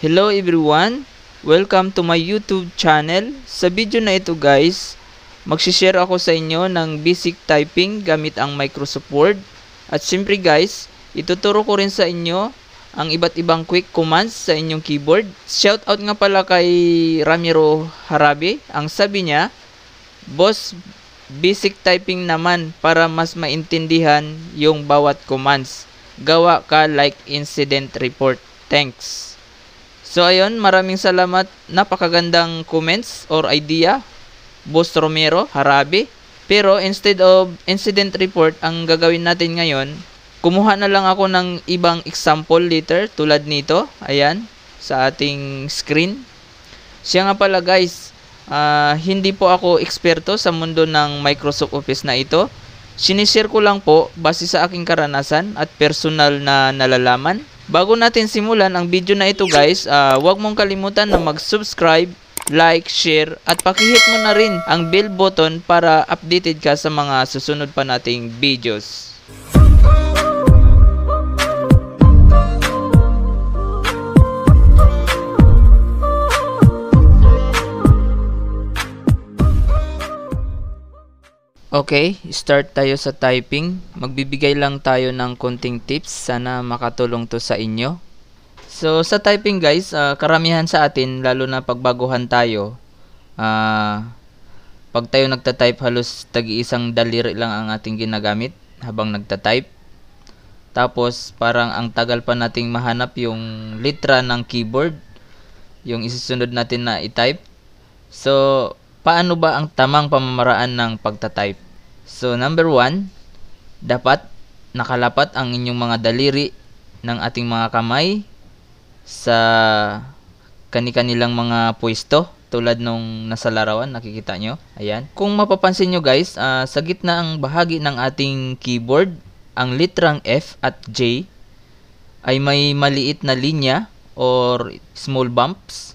Hello everyone! Welcome to my YouTube channel. Sa video na ito guys, magsishare ako sa inyo ng basic typing gamit ang Microsoft Word. At syempre guys, ituturo ko rin sa inyo ang iba't ibang quick commands sa inyong keyboard. Shoutout nga pala kay Ramiro Harabi. Ang sabi niya, Boss, basic typing naman para mas maintindihan yung bawat commands. Gawa ka like incident report. Thanks! So ayun, maraming salamat. Napakagandang comments or idea, Boss Romero, Harabi. Pero instead of incident report, ang gagawin natin ngayon, kumuha na lang ako ng ibang example later tulad nito. Ayan, sa ating screen. Siya nga pala guys, uh, hindi po ako eksperto sa mundo ng Microsoft Office na ito. Sinishare ko lang po base sa aking karanasan at personal na nalalaman. Bago natin simulan ang video na ito guys, uh, huwag mong kalimutan na mag-subscribe, like, share, at pakihit mo na rin ang bell button para updated ka sa mga susunod pa nating videos. Okay, start tayo sa typing. Magbibigay lang tayo ng konting tips. Sana makatulong to sa inyo. So, sa typing guys, uh, karamihan sa atin, lalo na pagbaguhan tayo, uh, pag tayo nagtatype, halos tag-iisang daliri lang ang ating ginagamit habang nagtatype. Tapos, parang ang tagal pa nating mahanap yung litra ng keyboard, yung isusunod natin na i-type. So, paano ba ang tamang pamamaraan ng pagtatype? So, number one, dapat nakalapat ang inyong mga daliri ng ating mga kamay sa kani-kanilang mga pwesto tulad nung nasa larawan nakikita nyo. Ayan. Kung mapapansin nyo guys, uh, sa gitna ang bahagi ng ating keyboard, ang litrang F at J ay may maliit na linya or small bumps.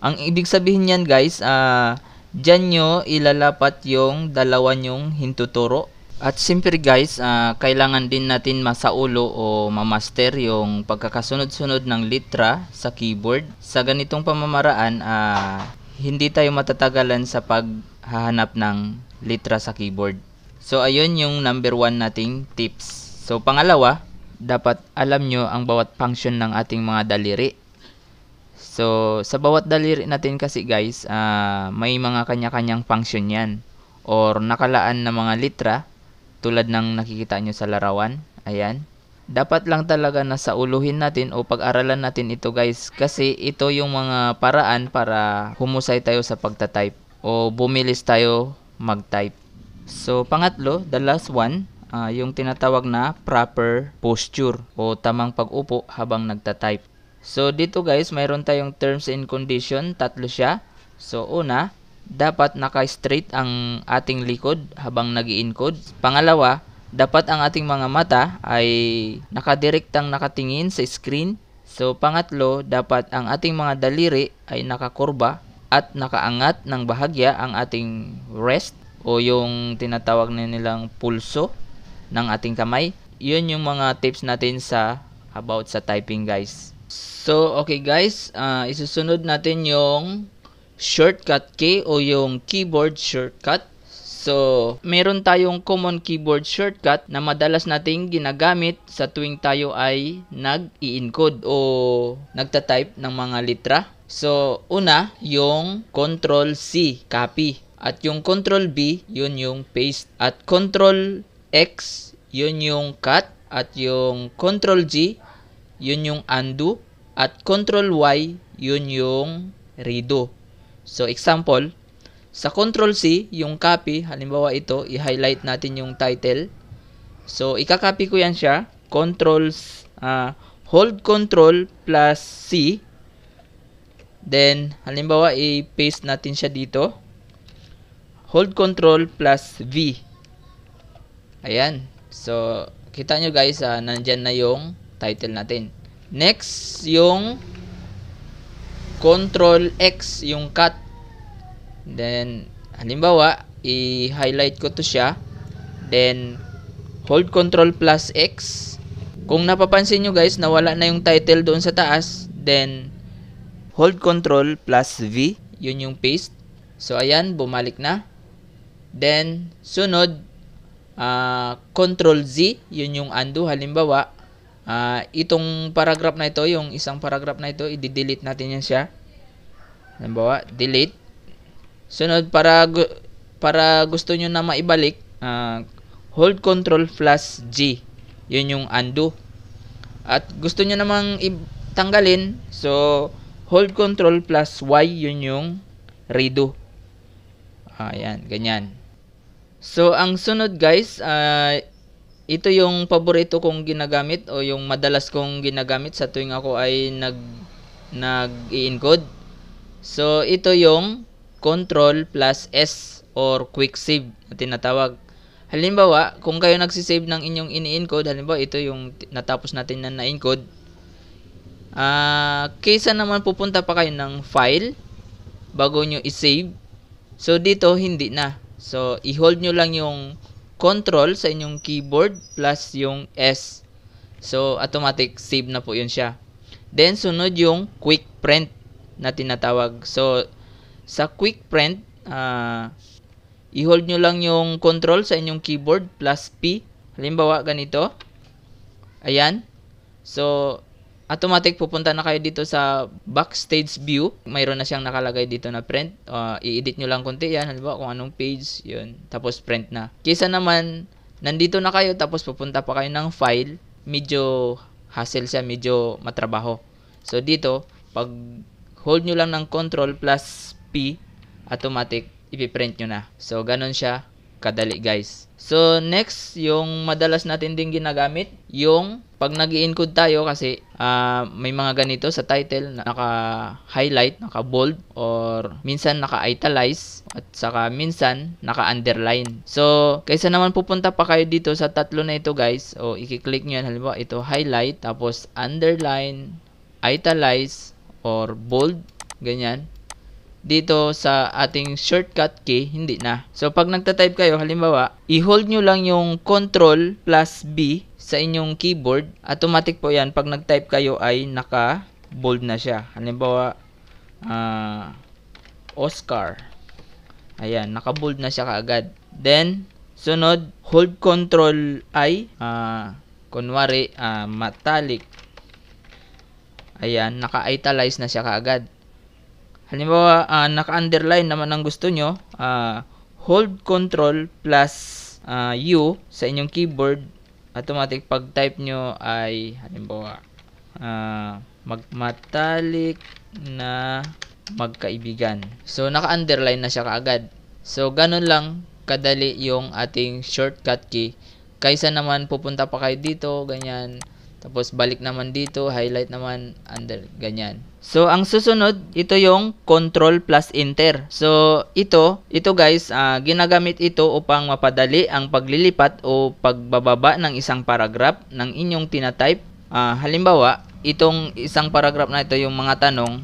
Ang ibig sabihin niyan guys, uh, Diyan nyo ilalapat yung dalawa nyong hintuturo. At simple guys, uh, kailangan din natin masaulo o mamaster yung pagkakasunod-sunod ng litra sa keyboard. Sa ganitong pamamaraan, uh, hindi tayo matatagalan sa paghahanap ng litra sa keyboard. So ayun yung number 1 nating tips. So pangalawa, dapat alam nyo ang bawat function ng ating mga daliri So, sa bawat daliri natin kasi guys, uh, may mga kanya-kanyang function yan. Or nakalaan na mga litra, tulad ng nakikita nyo sa larawan. Ayan. Dapat lang talaga na sa natin o pag-aralan natin ito guys. Kasi ito yung mga paraan para humusay tayo sa pagta-type. O bumilis tayo mag-type. So, pangatlo, the last one, uh, yung tinatawag na proper posture o tamang pag-upo habang nagta-type. So, dito guys, mayroon tayong terms and condition. Tatlo siya. So, una, dapat naka-straight ang ating likod habang nag encode Pangalawa, dapat ang ating mga mata ay nakadirektang nakatingin sa screen. So, pangatlo, dapat ang ating mga daliri ay nakakurba at nakaangat ng bahagya ang ating wrist o yung tinatawag na nilang pulso ng ating kamay. Yun yung mga tips natin sa about sa typing guys. So, okay guys, uh, isusunod natin yung shortcut key o yung keyboard shortcut. So, meron tayong common keyboard shortcut na madalas nating ginagamit sa tuwing tayo ay nag-i-encode o nagta-type ng mga litra. So, una, yung Control C, copy. At yung Control B, yun yung paste. At Control X, yun yung cut. At yung Control G, yun yung undo. At Control Y, yun yung redo. So, example, sa Control C, yung copy, halimbawa ito, i-highlight natin yung title. So, ikakopy ko yan siya. Control, uh, hold Control plus C. Then, halimbawa, i-paste natin siya dito. Hold Control plus V. Ayan. So, kita nyo guys, uh, nandyan na yung title natin. Next, yung Control X, yung cut. Then, halimbawa, i-highlight ko to siya. Then, hold Control plus X. Kung napapansin nyo guys, nawala na yung title doon sa taas. Then, hold Control plus V. Yun yung paste. So, ayan, bumalik na. Then, sunod, uh, Control Z. Yun yung undo. Halimbawa, Uh, itong paragraph na ito, yung isang paragraph na ito, i-delete natin yan siya. Halimbawa, delete. Sunod, para, gu para gusto nyo na maibalik, uh, hold control plus G. Yun yung undo. At gusto nyo namang tanggalin, so hold control plus Y, yun yung redo. Ayan, ganyan. So, ang sunod guys, uh, ito yung paborito kong ginagamit o yung madalas kong ginagamit sa tuwing ako ay nag nag-i-encode. So ito yung control plus S or quick save na tinatawag. Halimbawa, kung kayo nagsisave ng inyong ini-encode, halimbawa ito yung natapos natin na na-encode, uh, kaysa naman pupunta pa kayo ng file bago nyo i-save, so dito hindi na. So, i-hold nyo lang yung control sa inyong keyboard plus yung S. So, automatic save na po yun siya. Then, sunod yung quick print na tinatawag. So, sa quick print, uh, i-hold nyo lang yung control sa inyong keyboard plus P. Halimbawa, ganito. Ayan. So, automatic pupunta na kayo dito sa backstage view. Mayroon na siyang nakalagay dito na print. Uh, i-edit nyo lang konti yan. Halimbawa kung anong page, yun. Tapos print na. Kisa naman, nandito na kayo tapos pupunta pa kayo ng file. Medyo hassle siya, medyo matrabaho. So dito, pag hold nyo lang ng control plus P, automatic, ipiprint nyo na. So ganun siya kadali guys. So next, yung madalas natin ding ginagamit, yung pag nag encode tayo kasi uh, may mga ganito sa title na naka-highlight, naka-bold, or minsan naka-italize, at saka minsan naka-underline. So, kaysa naman pupunta pa kayo dito sa tatlo na ito guys, o i-click nyo yan, halimbawa ito highlight, tapos underline, italize, or bold, ganyan dito sa ating shortcut key, hindi na. So, pag nagta-type kayo, halimbawa, i-hold nyo lang yung Control plus B sa inyong keyboard. Automatic po yan. Pag nag-type kayo ay naka-bold na siya. Halimbawa, uh, Oscar. Ayan, naka-bold na siya kaagad. Then, sunod, hold Control I. Uh, kunwari, uh, metallic. Ayan, naka-italize na siya kaagad. Halimbawa, uh, naka-underline naman ang gusto nyo, uh, hold control plus uh, U sa inyong keyboard, automatic pag-type nyo ay, halimbawa, uh, magmatalik na magkaibigan. So, naka-underline na siya kaagad. So, ganun lang kadali yung ating shortcut key. Kaysa naman pupunta pa kayo dito, ganyan. Tapos balik naman dito, highlight naman, under, ganyan. So, ang susunod, ito yung control plus enter. So, ito, ito guys, uh, ginagamit ito upang mapadali ang paglilipat o pagbababa ng isang paragraph ng inyong tinatype. Uh, halimbawa, itong isang paragraph na ito, yung mga tanong,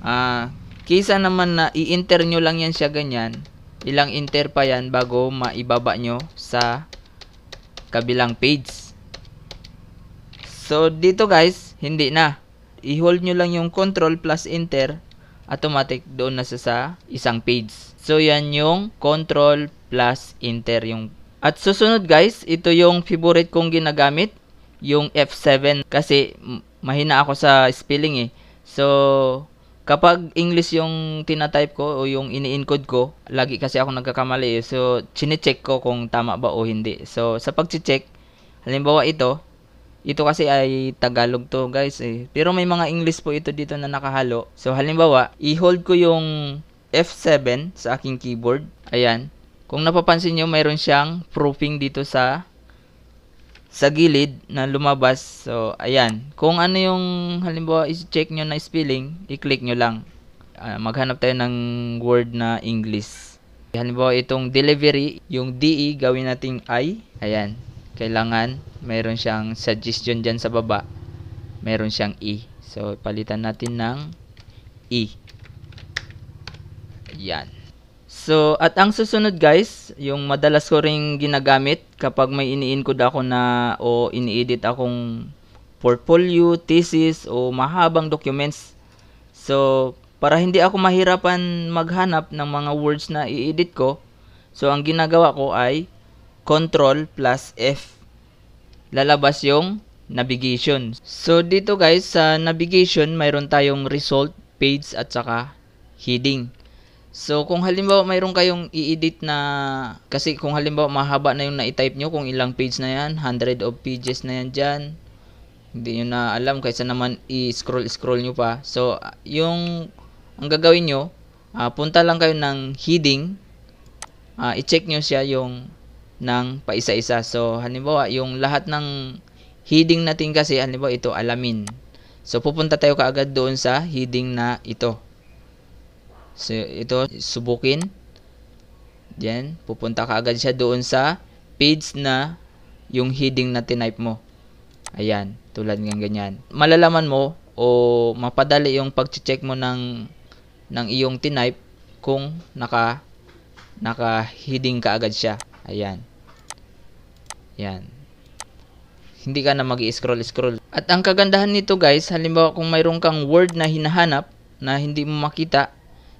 uh, kaysa naman na i-enter nyo lang yan siya ganyan, ilang enter pa yan bago maibaba nyo sa kabilang page. So, dito guys, hindi na. I-hold nyo lang yung control plus enter, automatic doon na sa, sa isang page. So, yan yung control plus enter yung at susunod guys, ito yung favorite kong ginagamit, yung F7 kasi mahina ako sa spelling eh. So, kapag English yung tinatype ko o yung ini-encode ko, lagi kasi ako nagkakamali eh. So, chinecheck ko kung tama ba o hindi. So, sa pag-check, halimbawa ito, ito kasi ay Tagalog to guys eh. Pero may mga English po ito dito na nakahalo. So halimbawa, i-hold ko yung F7 sa aking keyboard. Ayan. Kung napapansin nyo, mayroon siyang proofing dito sa sa gilid na lumabas. So, ayan. Kung ano yung, halimbawa, i-check nyo na spelling, i-click nyo lang. Uh, maghanap tayo ng word na English. Halimbawa, itong delivery, yung DE, gawin nating I. Ayan kailangan meron siyang suggestion dyan sa baba meron siyang E so palitan natin ng E yan so at ang susunod guys yung madalas ko ring ginagamit kapag may ini-encode ako na o ini-edit akong portfolio, thesis o mahabang documents so para hindi ako mahirapan maghanap ng mga words na i-edit ko so ang ginagawa ko ay control plus F. Lalabas yung navigation. So, dito guys, sa navigation, mayroon tayong result, page, at saka heading. So, kung halimbawa mayroon kayong i-edit na, kasi kung halimbawa mahaba na yung na-type nyo, kung ilang page na yan, hundred of pages na yan dyan, hindi nyo na alam kaysa naman i-scroll-scroll nyo pa. So, yung, ang gagawin nyo, uh, punta lang kayo ng heading, uh, i-check nyo siya yung ng paisa-isa. So, halimbawa, yung lahat ng heading natin kasi, halimbawa, ito, alamin. So, pupunta tayo kaagad doon sa heading na ito. So, ito, subukin. Yan. Pupunta kaagad siya doon sa page na yung heading na tinype mo. Ayan. Tulad ng ganyan. Malalaman mo o mapadali yung pag-check mo ng, ng iyong tinype kung naka naka-heading kaagad siya. Ayan. Yan. Hindi ka na mag-scroll-scroll. At ang kagandahan nito guys, halimbawa kung mayroon kang word na hinahanap na hindi mo makita,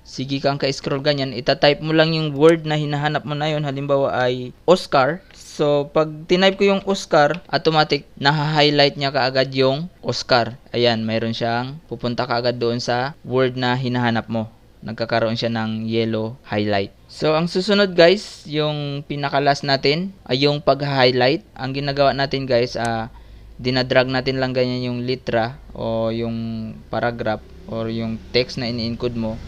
sige kang ka-scroll ganyan, itatype mo lang yung word na hinahanap mo na yon halimbawa ay Oscar. So, pag tinype ko yung Oscar, automatic nahahighlight niya kaagad yung Oscar. Ayan, mayroon siyang pupunta kaagad doon sa word na hinahanap mo nagkakaroon siya ng yellow highlight. So, ang susunod guys, yung pinakalas natin ay yung pag-highlight. Ang ginagawa natin guys, uh, dinadrag natin lang ganyan yung litra o yung paragraph or yung text na ini-encode mo.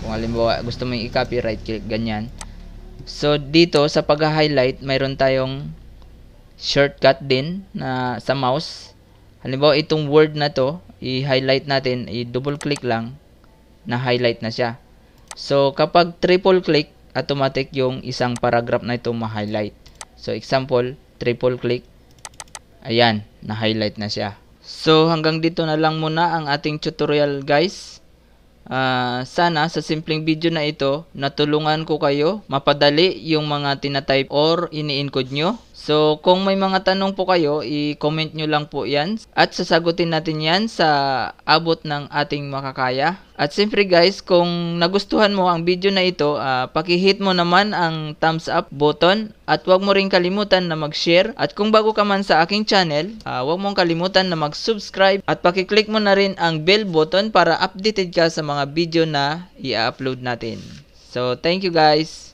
Kung halimbawa gusto mo i copyright right click, ganyan. So, dito sa pag-highlight, mayroon tayong shortcut din na sa mouse. Halimbawa, itong word na to, i-highlight natin, i-double click lang na-highlight na siya. So, kapag triple click, automatic yung isang paragraph na ito ma-highlight. So, example, triple click. Ayan, na-highlight na siya. So, hanggang dito na lang muna ang ating tutorial guys. Uh, sana sa simpleng video na ito, natulungan ko kayo mapadali yung mga tinatype or ini-encode nyo. So, kung may mga tanong po kayo, i-comment nyo lang po yan. At sasagutin natin yan sa abot ng ating makakaya. At siyempre guys, kung nagustuhan mo ang video na ito, uh, pakihit mo naman ang thumbs up button. At huwag mo rin kalimutan na mag-share. At kung bago ka man sa aking channel, uh, huwag mong kalimutan na mag-subscribe. At pakiclick mo na rin ang bell button para updated ka sa mga video na i-upload natin. So, thank you guys!